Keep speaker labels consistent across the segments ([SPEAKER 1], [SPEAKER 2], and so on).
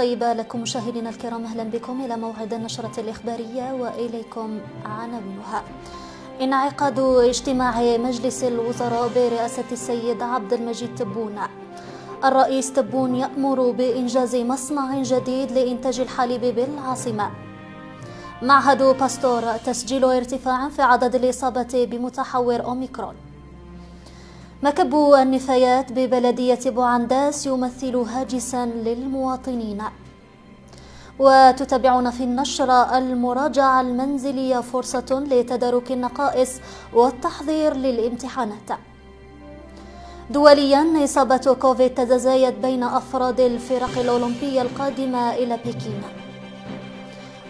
[SPEAKER 1] طيبة لكم مشاهدينا الكرام أهلا بكم إلى موعد النشرة الإخبارية وإليكم عناوينها انعقاد اجتماع مجلس الوزراء برئاسة السيد عبد المجيد تبون الرئيس تبون يأمر بإنجاز مصنع جديد لإنتاج الحليب بالعاصمة معهد باستور تسجيل ارتفاع في عدد الإصابة بمتحور أوميكرون مكب النفايات ببلدية بوعنداس يمثل هاجسا للمواطنين وتتابعون في النشرة المراجعة المنزلية فرصة لتدارك النقائص والتحضير للامتحانات دوليا إصابة كوفيد تتزايد بين أفراد الفرق الأولمبية القادمة إلى بكين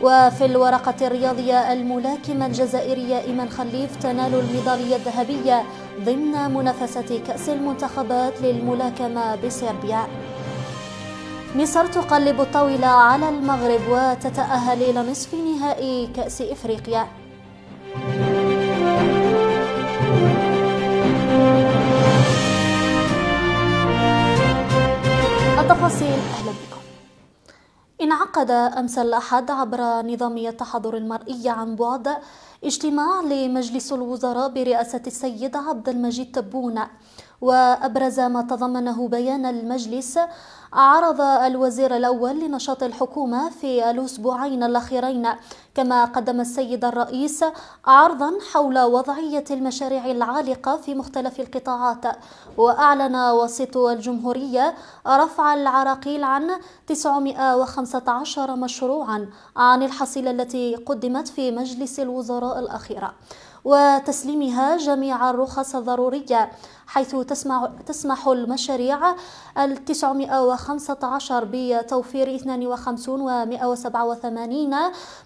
[SPEAKER 1] وفي الورقة الرياضية الملاكمة الجزائرية إيمان خليف تنال الميدالية الذهبية ضمن منافسة كأس المنتخبات للملاكمة بصربيا مصر تقلب الطاولة على المغرب وتتأهل إلى نصف نهائي كأس إفريقيا التفاصيل أهلا بكم انعقد أمس الأحد عبر نظامية التحضر المرئي عن بعد اجتماع لمجلس الوزراء برئاسة السيد عبد المجيد تبون وأبرز ما تضمنه بيان المجلس عرض الوزير الأول لنشاط الحكومة في الأسبوعين الأخيرين كما قدم السيد الرئيس عرضا حول وضعية المشاريع العالقة في مختلف القطاعات وأعلن وسط الجمهورية رفع العراقيل عن 915 مشروعا عن الحصيلة التي قدمت في مجلس الوزراء الأخيرة وتسليمها جميع الرخص الضرورية حيث تسمح المشاريع ال 915 بتوفير 52 و 187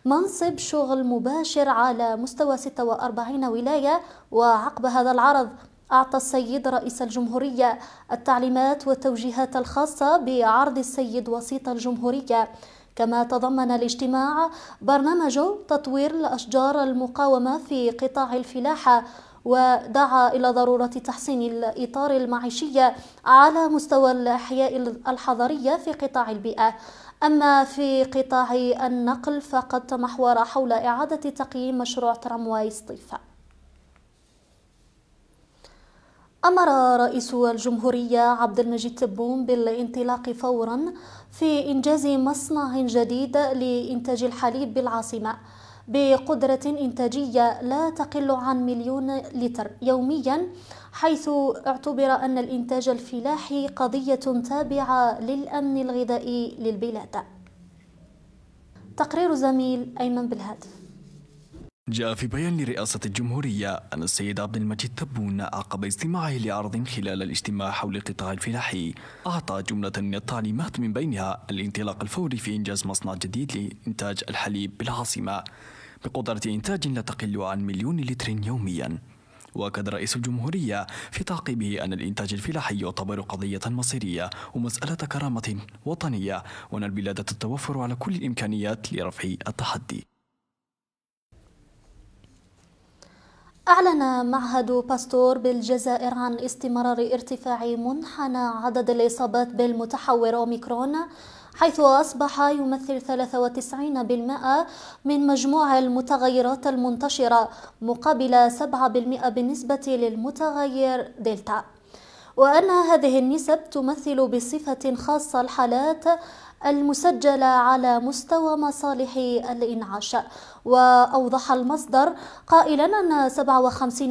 [SPEAKER 1] منصب شغل مباشر على مستوى 46 ولاية وعقب هذا العرض أعطى السيد رئيس الجمهورية التعليمات والتوجيهات الخاصة بعرض السيد وسيط الجمهورية كما تضمن الاجتماع برنامج تطوير الأشجار المقاومة في قطاع الفلاحة ودعا إلى ضرورة تحسين الإطار المعيشي على مستوى الأحياء الحضرية في قطاع البيئة أما في قطاع النقل فقد تمحور حول إعادة تقييم مشروع ترامواي سطيفة أمر رئيس الجمهورية عبد المجيد تبون بالانطلاق فورا في إنجاز مصنع جديد لإنتاج الحليب بالعاصمة بقدرة إنتاجية لا تقل عن مليون لتر يوميا حيث اعتبر أن الإنتاج الفلاحي قضية تابعة للأمن الغذائي للبلاد تقرير زميل أيمن بالهاتف
[SPEAKER 2] جاء في بيان لرئاسة الجمهورية أن السيد عبد المجيد تبون عقب استماعه لعرض خلال الاجتماع حول القطاع الفلاحي أعطى جملة من التعليمات من بينها الانطلاق الفوري في إنجاز مصنع جديد لإنتاج الحليب بالعاصمة بقدرة إنتاج لا تقل عن مليون لتر يومياً واكد رئيس الجمهورية في تعقيبه أن الإنتاج الفلاحي يعتبر قضية مصيرية ومسألة كرامة وطنية وأن البلاد تتوفر على كل الإمكانيات لرفع التحدي
[SPEAKER 1] أعلن معهد باستور بالجزائر عن استمرار ارتفاع منحنى عدد الإصابات بالمتحور أوميكرون حيث أصبح يمثل 93% من مجموع المتغيرات المنتشرة مقابل 7% بالنسبة للمتغير دلتا وأن هذه النسب تمثل بصفة خاصة الحالات المسجلة على مستوى مصالح الإنعاش وأوضح المصدر قائلا أن 57%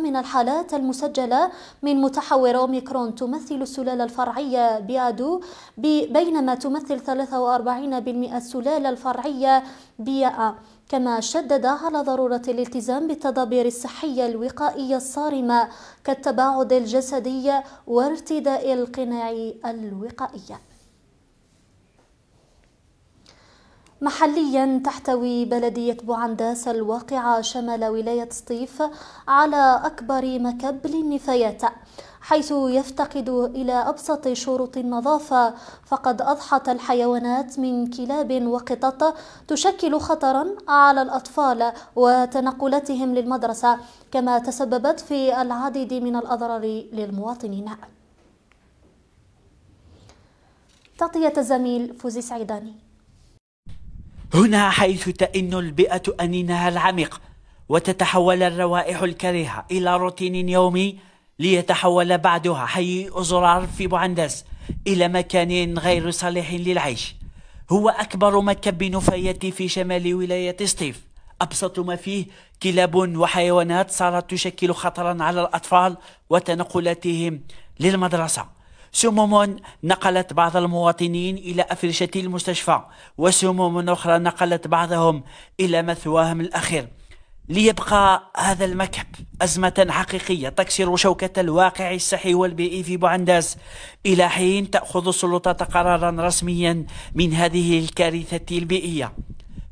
[SPEAKER 1] من الحالات المسجلة من متحور أوميكرون تمثل السلالة الفرعية بيادو بينما تمثل 43% السلالة الفرعية بيئة كما شدد على ضرورة الالتزام بالتدابير الصحية الوقائية الصارمة كالتباعد الجسدي وارتداء القناع الوقائية محليا تحتوي بلدية بوعنداس الواقعة شمال ولاية سطيف على أكبر مكب للنفايات حيث يفتقد إلى أبسط شروط النظافة فقد أضحت الحيوانات من كلاب وقطط تشكل خطرا على الأطفال وتنقلتهم للمدرسة كما تسببت في العديد من الأضرار للمواطنين تغطية الزميل فوزي سعيداني
[SPEAKER 3] هنا حيث تئن البيئة أنينها العميق وتتحول الروائح الكريهة إلى روتين يومي ليتحول بعدها حي أزرار في بوعندس إلى مكان غير صالح للعيش هو أكبر مكب نفايات في شمال ولاية ستيف أبسط ما فيه كلاب وحيوانات صارت تشكل خطرا على الأطفال وتنقلاتهم للمدرسة سموم نقلت بعض المواطنين إلى أفرشة المستشفى وسموم أخرى نقلت بعضهم إلى مثواهم الأخير ليبقى هذا المكب أزمة حقيقية تكسر شوكة الواقع الصحي والبيئي في بوعنداز إلى حين تأخذ السلطات قرارا رسميا من هذه الكارثة البيئية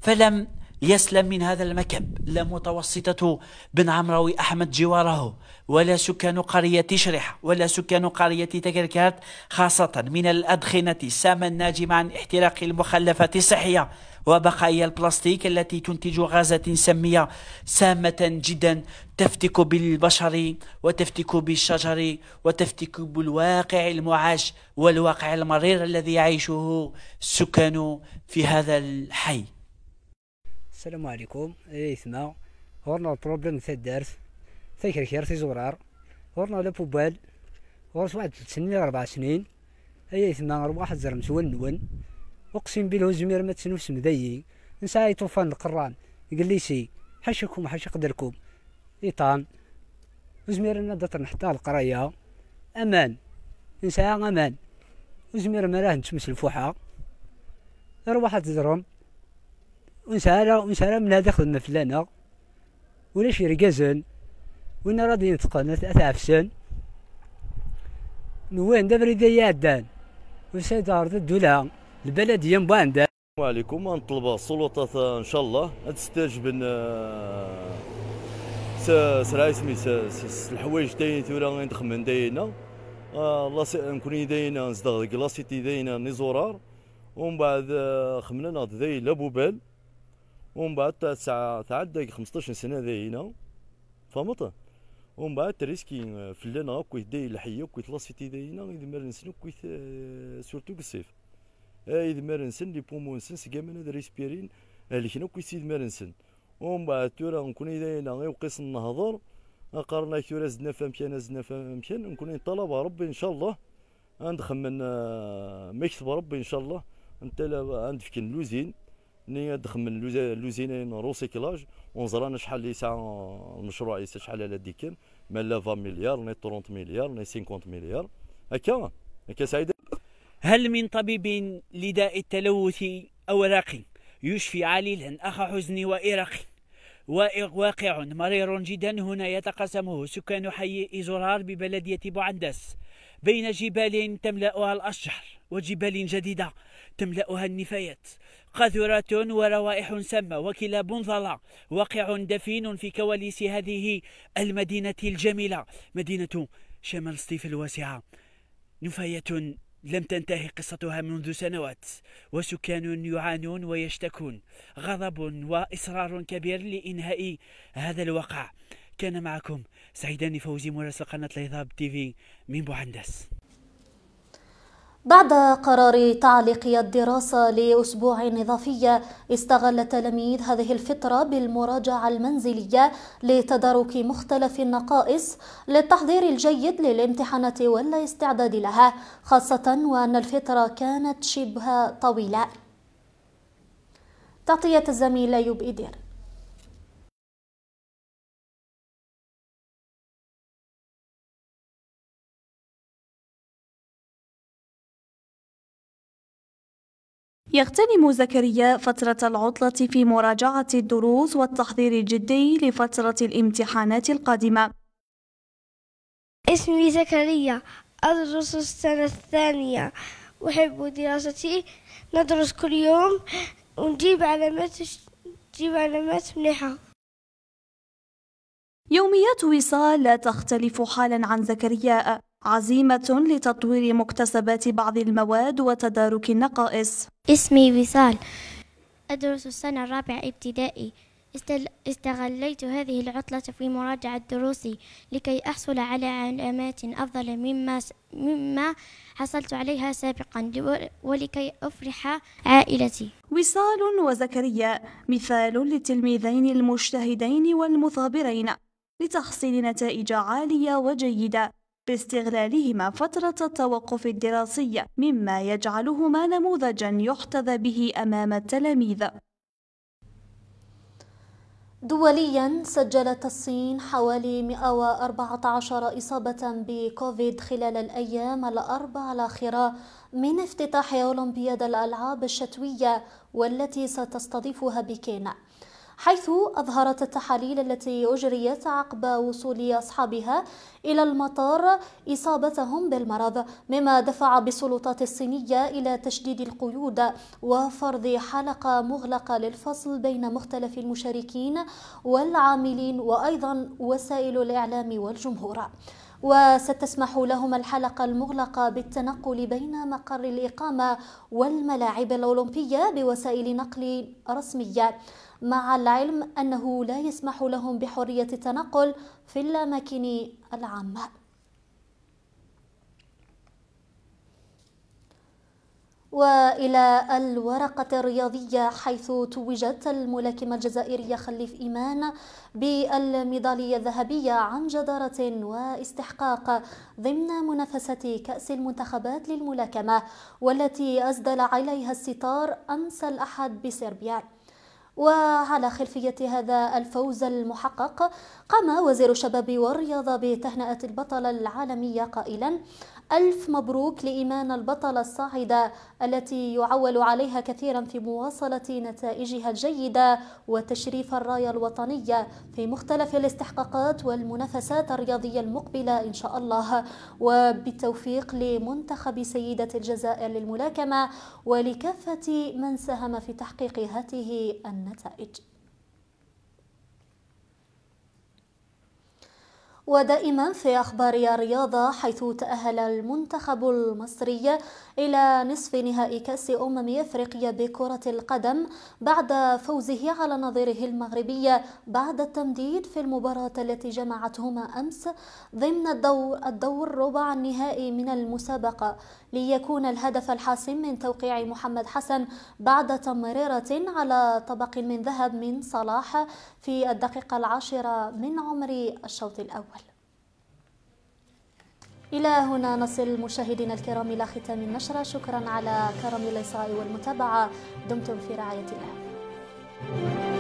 [SPEAKER 3] فلم يسلم من هذا المكب لا متوسطة بن عمروي أحمد جواره ولا سكان قرية شرح ولا سكان قرية تكركات خاصة من الأدخنة السامة الناجمة عن احتراق المخلفات الصحية وبقايا البلاستيك التي تنتج غازة سمية سامة جدا تفتك بالبشر وتفتك بالشجر وتفتك بالواقع المعاش والواقع المرير الذي يعيشه السكان في هذا الحي السلام عليكم ايثما غورنا البروبليم تاع الدرس فكر خير تاع زورار غورنا لا بوبال ورس واحد ثلاث سنين ربع سنين ايثما واحد زرم سول نون اقسم بالله زمير ما تنوس مدايي نساي طوفان القران قال لي سي حشكم حش قدركم ايطان انا نضط نحتا القرايه امان نسى امان زمير ما راه نتمس الفوحه غير واحد زرم ونسعى ونسعى من هذا خدمة فلانة ولا شي رقازن وين راضي ينتقن أتعفسن نوان دابا ريدا يعدان وسيد عرض الدولة
[SPEAKER 2] البلدية مباندا السلام عليكم نطلب السلطات ان شاء الله تستجب سرعي سمي الحوايج داين ثورا ندخمن داينا آه، الله سي نكون داينا نزدغ لا داينا نزورار ومن بعد آه، خمنا ناض داين لا بوبال ومن بعد تعدى 15 سنة هنا فهمت ومن بعد تريسكي آه، فلان كويت داي الحية كويت لاسيتي هنا إذا مار نسن كويت آه، سورتو كسيف آه، إذا مار نسن لي بومو نسن سكامن هذا ريسبيرين لكن كويت إذا مار نسن ومن بعد تورا نكون إذا هنا غير وقيس النهضر قرنا كيورا زدنا كان زدنا كان نكون طلب ربي إن شاء الله ندخل من مكتب ربي إن شاء الله نتلا عند فكن لوزين ني من لوزينين روسيكلاج ونزران شحال ساعة المشروع يسا شحال على ديكن مالا 20 مليار ني 30 مليار ني 50 مليار هكا هكا سعيد هل من طبيب لداء
[SPEAKER 3] التلوث أو راقي يشفي عليلا أخ حزني وإرقي واقع مرير جدا هنا يتقاسمه سكان حي إزرار ببلدية بوعندس بين جبال تملأها الأشجار وجبال جديدة تملأها النفايات قذرة وروائح سامة وكلاب ظلا واقع دفين في كواليس هذه المدينة الجميلة مدينة شمال سطيف الواسعة نفايات لم تنتهي قصتها منذ سنوات وسكان يعانون ويشتكون غضب وإصرار كبير لإنهاء هذا الواقع كان معكم سعيدان فوزي مراسل قناة الهضاب تيفي من بوعندس
[SPEAKER 1] بعد قرار تعليق الدراسة لأسبوع إضافي استغل تلاميذ هذه الفترة بالمراجعة المنزلية لتدارك مختلف النقائص للتحضير الجيد للامتحانات والاستعداد لها خاصة وأن الفترة كانت شبه طويلة تعطية الزميل أيوب إدير يغتنم زكريا فترة العطلة في مراجعة الدروس والتحضير الجدي لفترة الامتحانات القادمة اسمي
[SPEAKER 3] زكريا أدرس السنة الثانية أحب دراستي
[SPEAKER 1] ندرس كل يوم ونجيب علامات نجيب علامات منيحة يوميات وصال لا تختلف حالا عن زكريا عزيمة لتطوير مكتسبات بعض المواد وتدارك النقائص اسمي وصال
[SPEAKER 3] أدرس السنة الرابعة ابتدائي استغليت هذه العطلة في مراجعة دروسي لكي أحصل على علامات أفضل مما مما حصلت عليها سابقا ولكي أفرح
[SPEAKER 2] عائلتي.
[SPEAKER 1] وصال وزكريا مثال للتلميذين المجتهدين والمثابرين لتحصيل نتائج عالية وجيدة. باستغلالهما فترة التوقف الدراسي مما يجعلهما نموذجا يحتذى به أمام التلاميذ دوليا سجلت الصين حوالي 114 إصابة بكوفيد خلال الأيام الأربع الأخيرة من افتتاح أولمبياد الألعاب الشتوية والتي ستستضيفها بكين حيث أظهرت التحاليل التي أجريت عقب وصول أصحابها إلى المطار إصابتهم بالمرض مما دفع بالسلطات الصينية إلى تشديد القيود وفرض حلقة مغلقة للفصل بين مختلف المشاركين والعاملين وأيضا وسائل الإعلام والجمهور وستسمح لهم الحلقة المغلقة بالتنقل بين مقر الإقامة والملاعب الأولمبية بوسائل نقل رسمية مع العلم أنه لا يسمح لهم بحرية التنقل في الأماكن العامة والى الورقه الرياضيه حيث توجت الملاكمه الجزائريه خليف ايمان بالميداليه الذهبيه عن جداره واستحقاق ضمن منافسه كاس المنتخبات للملاكمه والتي اسدل عليها الستار امس الاحد بصربيا وعلى خلفية هذا الفوز المحقق قام وزير الشباب والرياضة بتهنئة البطلة العالمية قائلا ألف مبروك لإيمان البطلة الصاعدة التي يعول عليها كثيرا في مواصلة نتائجها الجيدة وتشريف الراية الوطنية في مختلف الاستحقاقات والمنافسات الرياضية المقبلة إن شاء الله وبالتوفيق لمنتخب سيدة الجزائر للملاكمة ولكافة من ساهم في تحقيق هذه النتائج ودائما في أخبار الرياضة حيث تأهل المنتخب المصري إلى نصف نهائي كأس أمم أفريقيا بكرة القدم بعد فوزه على نظيره المغربي بعد التمديد في المباراة التي جمعتهما أمس ضمن الدور, الدور ربع النهائي من المسابقة ليكون الهدف الحاسم من توقيع محمد حسن بعد تمريرة على طبق من ذهب من صلاح في الدقيقة العاشرة من عمر الشوط الأول إلى هنا نصل مشاهدينا الكرام إلى ختام النشرة شكرا على كرم الإصغاء والمتابعة دمتم في رعاية الله